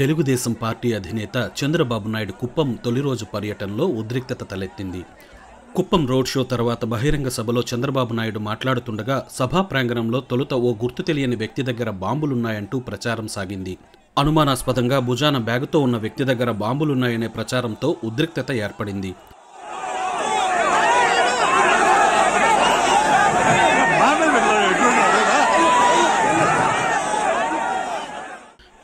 Telugu Desam party అధినేత చంద్రబాబు నాయుడు కుప్పం తొలి రోజు పర్యటనలో ఉద్రిక్తత తలెత్తింది కుప్పం రోడ్ షో తర్వాత బహిరంగ సభలో చంద్రబాబు నాయుడు మాట్లాడుతుండగా సభా ప్రాంగణంలో తొలుత ఓ గుర్తు తెలియని వ్యక్తి దగ్గర బాంబులున్నాయంటూ ప్రచారం సాగింది అనుమానాస్పదంగా భుజాన బ్యాగుతో ఉన్న వ్యక్తి దగ్గర బాంబులున్నాయనే ప్రచారంతో ఉద్రిక్తత ఏర్పడింది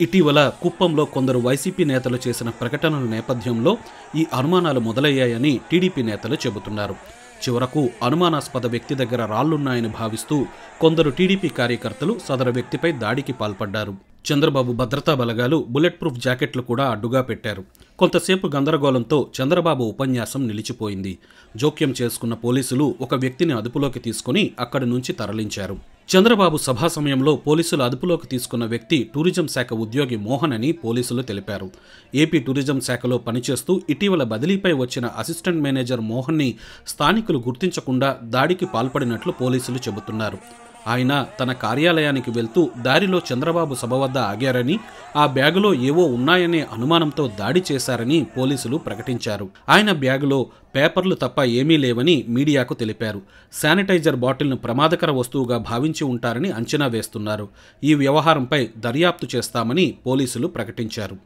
ఇటీవల కుప్పంలో కొందరు వైసీపీ నేతలు చేసిన ప్రకటనల నేపథ్యంలో ఈ అనుమానాలు మొదలయ్యాయని టీడీపీ నేతలు చెబుతున్నారు చివరకు అనుమానాస్పద వ్యక్తి దగ్గర రాళ్లున్నాయని భావిస్తూ కొందరు టీడీపీ కార్యకర్తలు సదరు వ్యక్తిపై దాడికి పాల్పడ్డారు చంద్రబాబు భద్రతా బలగాలు బుల్లెట్ ప్రూఫ్ జాకెట్లు కూడా అడ్డుగా పెట్టారు కొంతసేపు గందరగోళంతో చంద్రబాబు ఉపన్యాసం నిలిచిపోయింది జోక్యం చేసుకున్న పోలీసులు ఒక వ్యక్తిని అదుపులోకి తీసుకుని అక్కడి నుంచి తరలించారు చంద్రబాబు సభా సమయంలో పోలీసులు అదుపులోకి తీసుకున్న వ్యక్తి టూరిజం శాఖ ఉద్యోగి మోహన్ అని పోలీసులు తెలిపారు ఏపీ టూరిజం శాఖలో పనిచేస్తూ ఇటీవల బదిలీపై వచ్చిన అసిస్టెంట్ మేనేజర్ మోహన్ని స్థానికులు గుర్తించకుండా దాడికి పాల్పడినట్లు పోలీసులు చెబుతున్నారు ఆయన తన కార్యాలయానికి వెళ్తూ దారిలో చంద్రబాబు సభ వద్ద ఆగారని ఆ బ్యాగులో ఏవో ఉన్నాయనే అనుమానంతో దాడి చేశారని పోలీసులు ప్రకటించారు ఆయన బ్యాగులో పేపర్లు తప్ప ఏమీ లేవని మీడియాకు తెలిపారు శానిటైజర్ బాటిల్ను ప్రమాదకర వస్తువుగా భావించి ఉంటారని అంచనా వేస్తున్నారు ఈ వ్యవహారంపై దర్యాప్తు చేస్తామని పోలీసులు ప్రకటించారు